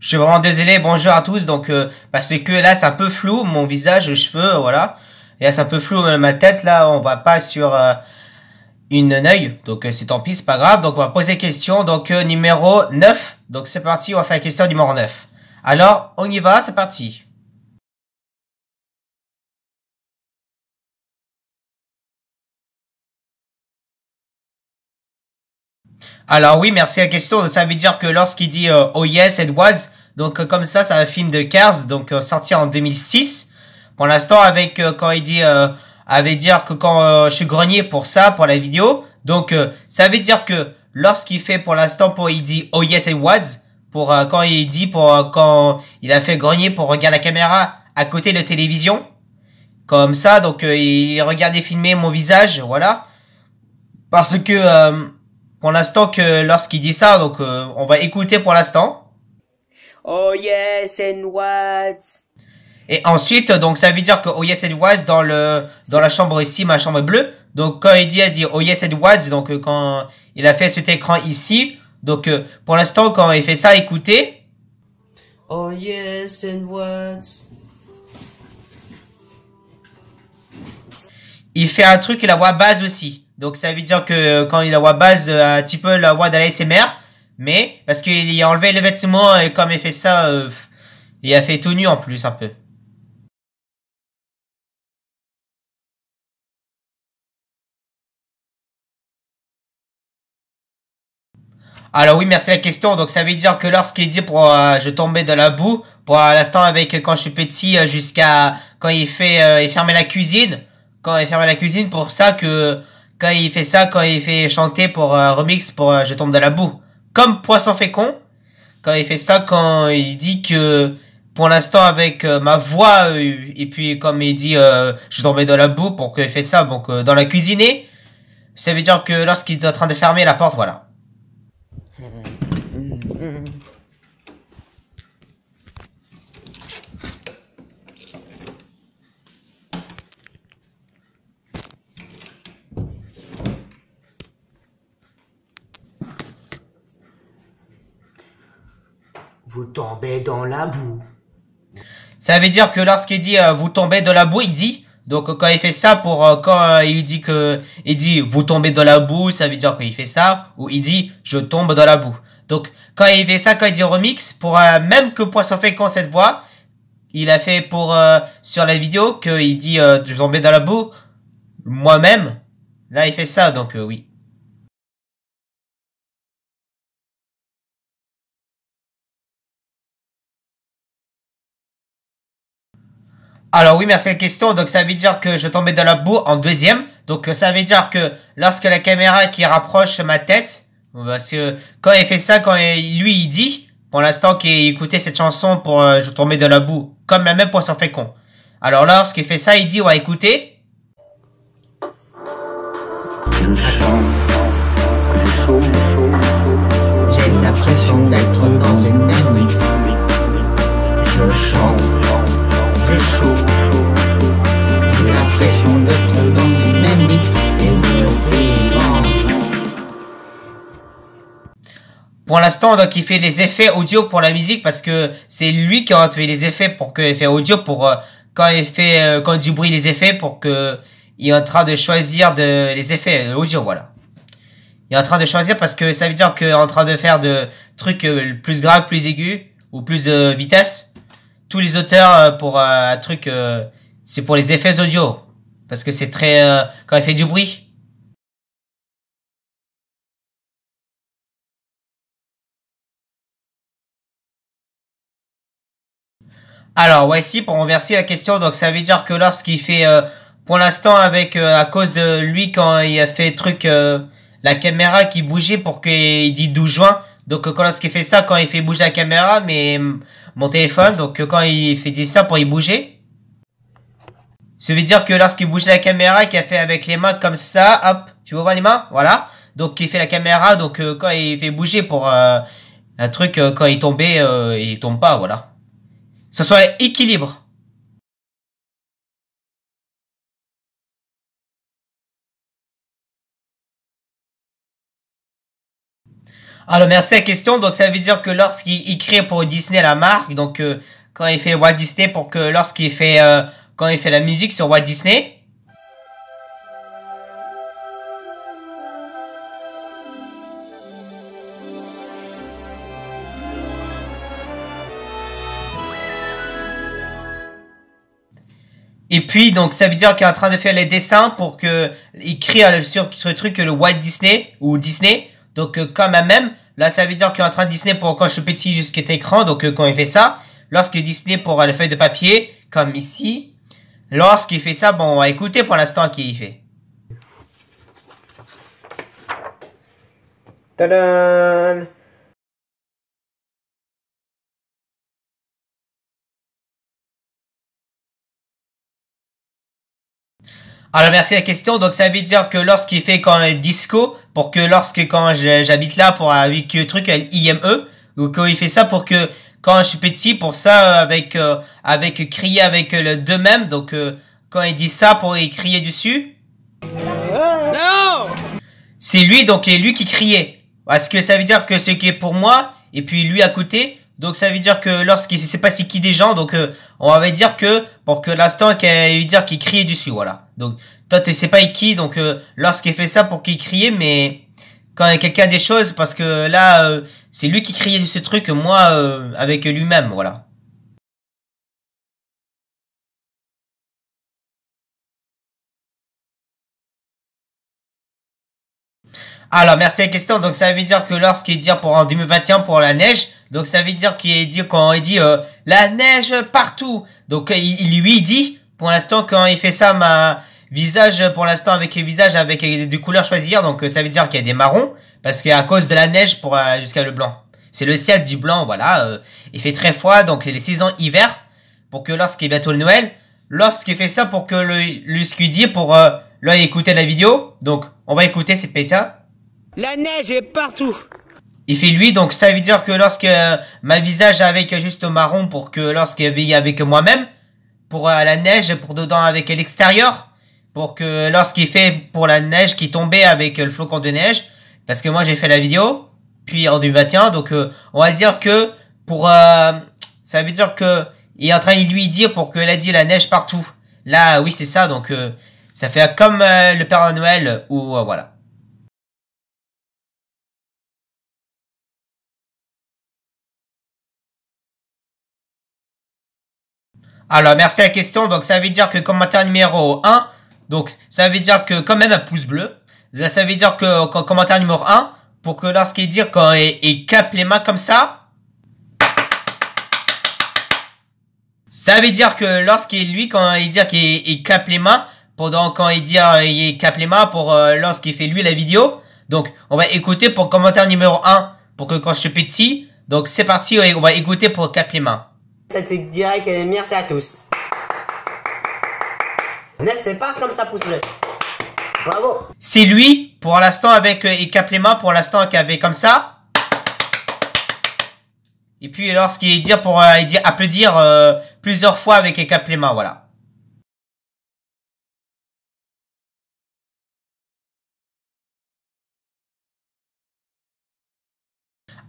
Je suis vraiment désolé, bonjour à tous, donc euh, parce bah, que là c'est un peu flou, mon visage, les cheveux, voilà. Et là c'est un peu flou ma tête, là on va pas sur euh, une œil, donc euh, c'est tant pis, c'est pas grave. Donc on va poser question, donc euh, numéro 9, donc c'est parti, on va faire la question numéro 9. Alors on y va, c'est parti. Alors oui, merci à la question. Ça veut dire que lorsqu'il dit euh, Oh yes, Edwards, donc euh, comme ça, c'est un film de Cars, donc euh, sorti en 2006. Pour l'instant, avec quand il dit, avait dire que quand je suis grenier pour ça, pour la vidéo. Donc ça veut dire que lorsqu'il fait pour l'instant pour il dit Oh yes, Edwards, pour quand il dit pour quand il a fait grenier pour regarder la caméra à côté de la télévision, comme ça, donc il regardait filmer mon visage, voilà, parce que pour l'instant que lorsqu'il dit ça, donc euh, on va écouter pour l'instant. Oh yes and what? Et ensuite, donc ça veut dire que oh yes and what dans le dans la chambre ici, ma chambre bleue. Donc quand il dit, il dit oh yes and what, donc euh, quand il a fait cet écran ici, donc euh, pour l'instant quand il fait ça, écoutez. Oh yes and what? Il fait un truc et la voix basse aussi. Donc ça veut dire que euh, quand il a voix base euh, un petit peu la voix de l'ASMR. Mais parce qu'il a enlevé les vêtements et comme il fait ça, euh, il a fait tout nu en plus un peu. Alors oui, merci la question. Donc ça veut dire que lorsqu'il dit pour je tombais de la boue, pour l'instant avec quand je suis petit jusqu'à quand il fait il fermait la cuisine, quand il fermait la cuisine pour ça que quand il fait ça, quand il fait chanter pour un euh, remix pour euh, Je tombe dans la boue. Comme Poisson Fécond, quand il fait ça, quand il dit que pour l'instant avec euh, ma voix, et puis comme il dit Je tombe dans la boue, pour qu'il fait ça, donc dans la cuisine, ça veut dire que lorsqu'il est en train de fermer la porte, voilà. Mmh. vous tombez dans la boue. Ça veut dire que lorsqu'il dit euh, vous tombez dans la boue, il dit donc euh, quand il fait ça pour euh, quand il dit que il dit vous tombez dans la boue, ça veut dire qu'il fait ça ou il dit je tombe dans la boue. Donc quand il fait ça, quand il dit remix pour même que Poisson quand cette voix, il a fait pour sur la vidéo qu'il dit je tombe dans la boue moi-même. Là il fait ça donc oui. Alors oui, merci à la question. Donc ça veut dire que je tombais dans la boue en deuxième. Donc ça veut dire que lorsque la caméra qui rapproche ma tête, parce bah, euh, quand il fait ça, quand lui il dit, pour l'instant qu'il écoutait cette chanson pour euh, je tombais de la boue, comme la même poisson fait con. Alors lorsqu'il fait ça, il dit ouais écoutez. j'ai l'impression d'être dans une pour l'instant, donc il fait les effets audio pour la musique parce que c'est lui qui a fait les effets pour que effets audio pour euh, quand il fait euh, quand du bruit les effets pour que il est en train de choisir de les effets euh, audio voilà. Il est en train de choisir parce que ça veut dire qu'il est en train de faire de trucs plus graves, plus aigus ou plus de vitesse. Tous les auteurs pour un truc c'est pour les effets audio parce que c'est très quand il fait du bruit Alors, voici pour remercier la question. Donc, ça veut dire que lorsqu'il fait, euh, pour l'instant, avec euh, à cause de lui, quand il a fait truc, euh, la caméra qui bougeait pour qu'il dit 12 juin. Donc, quand lorsqu'il fait ça, quand il fait bouger la caméra, mais mon téléphone, donc quand il fait dit ça pour y bouger. Ça veut dire que lorsqu'il bouge la caméra, qu'il a fait avec les mains comme ça, hop, tu vois les mains, voilà. Donc il fait la caméra, donc quand il fait bouger pour un truc, quand il tombait, il tombe pas, voilà ce soit équilibre. Alors, merci à la question. Donc, ça veut dire que lorsqu'il crée pour Disney la marque, donc euh, quand il fait Walt Disney, pour que lorsqu'il fait euh, quand il fait la musique sur Walt Disney, Et puis, donc, ça veut dire qu'il est en train de faire les dessins pour que, crie sur ce truc le Walt Disney, ou Disney. Donc, euh, comme quand même, là, ça veut dire qu'il est en train de Disney pour quand je suis petit jusqu'à écran. Donc, euh, quand il fait ça, lorsqu'il Disney pour euh, les feuilles de papier, comme ici. Lorsqu'il fait ça, bon, on va écouter pour l'instant qu'il fait. Tadam! Alors merci la question. Donc ça veut dire que lorsqu'il fait quand disco, pour que lorsque quand j'habite là pour avec le truc IME, ou quand il fait ça pour que quand je suis petit, pour ça euh, avec euh, avec crier avec euh, le deux mêmes. Donc quand il dit ça pour crier dessus. C'est lui donc et lui qui criait. Parce que ça veut dire que ce qui est pour moi et puis lui à côté, donc ça veut dire que lorsqu'il ne sait pas c'est qui des gens, donc euh, on va dire que pour que l'instant qu'il dire qu'il criait dessus, voilà. Donc toi tu sais pas qui, donc euh, lorsqu'il fait ça pour qu'il crie, mais quand il a quelqu'un des choses, parce que là euh, c'est lui qui criait de ce truc, moi avec lui-même, voilà. Alors merci à la question, donc ça veut dire que lorsqu'il dit pour en 2021 pour la neige, donc ça veut dire qu'il dit quand il dit euh, la neige partout. Donc euh, il lui dit pour l'instant quand il fait ça ma visage pour l'instant avec visage avec des couleurs choisir. Donc euh, ça veut dire qu'il y a des marrons parce qu'à cause de la neige pour jusqu'à le blanc. C'est le ciel du blanc voilà. il fait très froid donc les saisons hiver pour que lorsqu'il est bientôt le Noël, lorsqu'il fait ça pour que le, lui ce dit pour euh, écouter la vidéo. Donc on va écouter c'est pétia. La neige est partout. Il fait lui, donc ça veut dire que lorsque euh, ma visage avec juste marron pour que lorsqu'il veille avec moi-même, pour euh, la neige, pour dedans avec l'extérieur, pour que lorsqu'il fait pour la neige qui tombait avec le flocon de neige, parce que moi j'ai fait la vidéo, puis en 2021, donc euh, on va dire que pour, ça veut dire que il est en train de lui dire pour qu'elle a dit la neige partout. Là, oui c'est ça, donc ça fait comme le Père Noël ou voilà. Alors, merci à la question. Donc, ça veut dire que commentaire numéro 1, donc, ça veut dire que quand même un pouce bleu. ça veut dire que, commentaire numéro 1, pour que lorsqu'il dit quand il, il les mains comme ça, ça veut dire que lorsqu'il, lui, quand il dit qu'il il cape les mains, pendant quand il dit qu'il euh, cape les mains pour euh, lorsqu'il fait lui la vidéo. Donc, on va écouter pour commentaire numéro 1, pour que quand je te petit, donc c'est parti, on va écouter pour cape les mains te Direct et merci à tous. N'est-ce pas comme ça pousse Bravo. C'est lui, pour l'instant avec euh, et pour l'instant qui avait comme ça. Et puis lorsqu'il dit pour euh, applaudir euh, plusieurs fois avec Plema, voilà.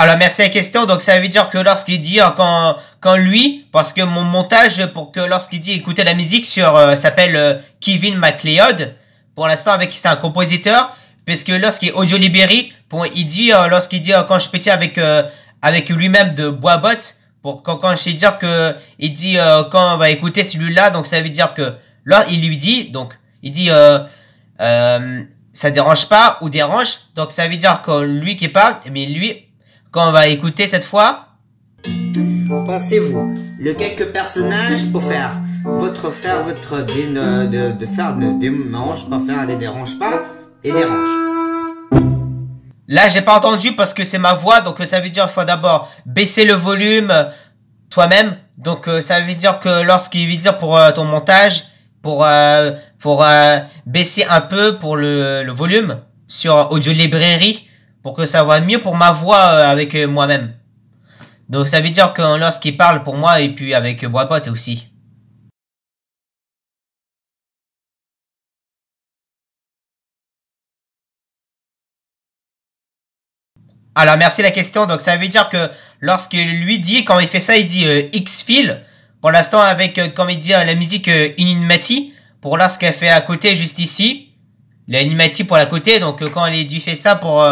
Alors, merci à la question. Donc, ça veut dire que lorsqu'il dit, euh, quand, quand lui, parce que mon montage, pour que lorsqu'il dit écouter la musique sur, euh, s'appelle euh, Kevin MacLeod. Pour l'instant, avec, c'est un compositeur. Puisque lorsqu'il est audio libéré, pour, il dit, lorsqu'il dit, quand je pétis avec, avec lui-même de Boisbot, pour, quand, quand je dire que, il dit, quand on va écouter celui-là, donc ça veut dire que, là, il lui dit, donc, il dit, ça dérange pas ou dérange. Donc, ça veut dire que lui qui parle, mais eh lui, quand on va écouter cette fois Pensez-vous, le quelques personnages pour faire votre faire votre de, de, de faire de pas faire ne dérange pas et dérange. Là j'ai pas entendu parce que c'est ma voix donc euh, ça veut dire faut d'abord baisser le volume euh, toi-même donc euh, ça veut dire que lorsqu'il veut dire pour ton montage pour euh, pour euh, baisser un peu pour le, le volume sur audio librairie pour que ça va mieux pour ma voix euh, avec euh, moi-même. Donc ça veut dire que lorsqu'il parle pour moi et puis avec moi-même euh, aussi. Alors merci la question. Donc ça veut dire que lorsqu'il lui dit, quand il fait ça, il dit x fill Pour l'instant avec, comme il dit, la musique Inimati. Pour lorsqu'elle fait à côté, juste ici. L'inimati pour la côté. Donc quand il dit fait ça pour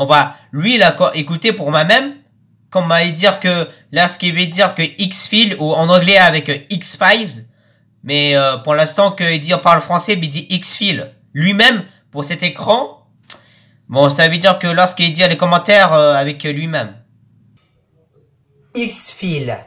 on va lui là écouter pour moi-même comme va dire que là ce qui veut dire que X file ou en anglais avec X files mais euh, pour l'instant que il dit parle français il dit X file lui-même pour cet écran bon ça veut dire que lorsqu'il dit les commentaires euh, avec lui-même X file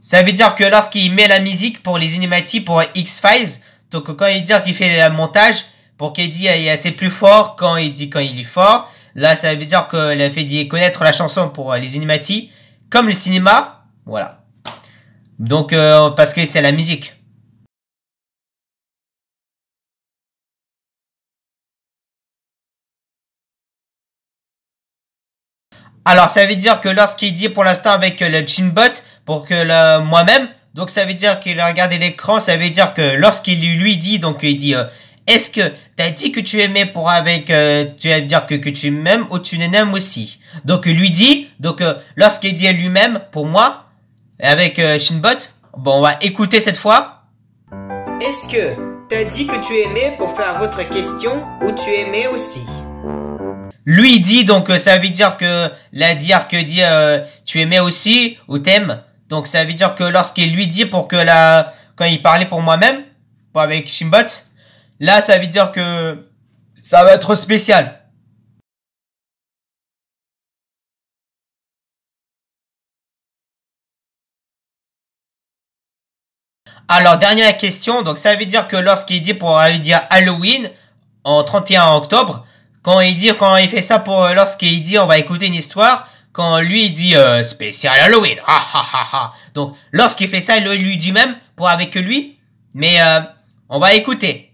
ça veut dire que lorsqu'il met la musique pour les animatis pour X-Files, donc quand il dit qu'il fait le montage, pour qu'il dit assez plus fort quand il dit quand il est fort. Là, ça veut dire que a fait connaître la chanson pour euh, les Unimati, comme le cinéma, voilà. Donc, euh, parce que c'est la musique. Alors, ça veut dire que lorsqu'il dit pour l'instant avec le chinbot, pour que moi-même, donc ça veut dire qu'il a regardé l'écran, ça veut dire que lorsqu'il lui dit, donc il dit... Euh, est-ce que tu as dit que tu aimais pour avec, euh, tu vas dire que, tu m'aimes ou tu n'aimes aussi. Donc euh, lui dit, donc euh, lorsqu'il dit lui-même pour moi, avec Shinbot, bon on va écouter cette fois. Est-ce que tu as dit que tu aimais pour faire votre question ou tu aimais aussi? Lui dit donc ça veut dire que la dire que dit tu aimais aussi ou t'aimes. Donc ça veut dire que lorsqu'il lui dit pour que la quand il parlait pour moi-même, pour avec Shinbot Là, ça veut dire que ça va être spécial. Alors, dernière question. Donc, ça veut dire que lorsqu'il dit pour dire Halloween, en 31 octobre, quand il dit, quand il fait ça pour, euh, lorsqu'il dit on va écouter une histoire, quand lui il dit euh, spécial Halloween, Donc, lorsqu'il fait ça, il lui dit même pour avec lui, mais euh, on va écouter.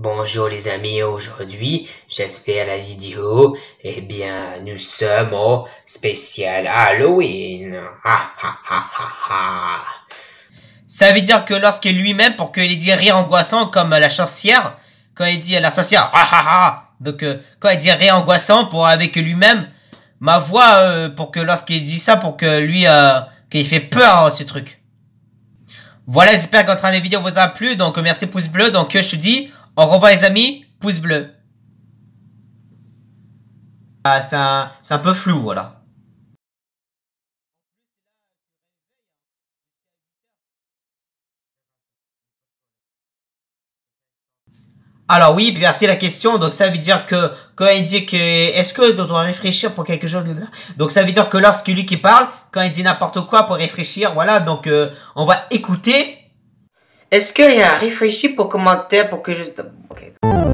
Bonjour les amis, aujourd'hui, j'espère la vidéo, eh bien, nous sommes au spécial Halloween. Ça veut dire que lorsqu'il lui-même, pour qu'il dit rire angoissant comme la chancière, quand il dit la sorcière, donc euh, quand il dit rire angoissant pour avec lui-même, ma voix, euh, pour que lorsqu'il dit ça, pour que lui, euh, qu'il fait peur hein, ce truc. Voilà, j'espère qu'entre les vidéos vous a plu, donc merci pouce bleu, donc je te dis... Au revoir les amis, pouce bleu. Ah, c'est un, peu flou, voilà. Alors oui, merci la question. Donc ça veut dire que quand il dit que est-ce que on doit réfléchir pour quelque chose Donc ça veut dire que lorsque lui qui parle, quand il dit n'importe quoi pour réfléchir, voilà. Donc euh, on va écouter est-ce qu'il y a un pour commenter pour que je...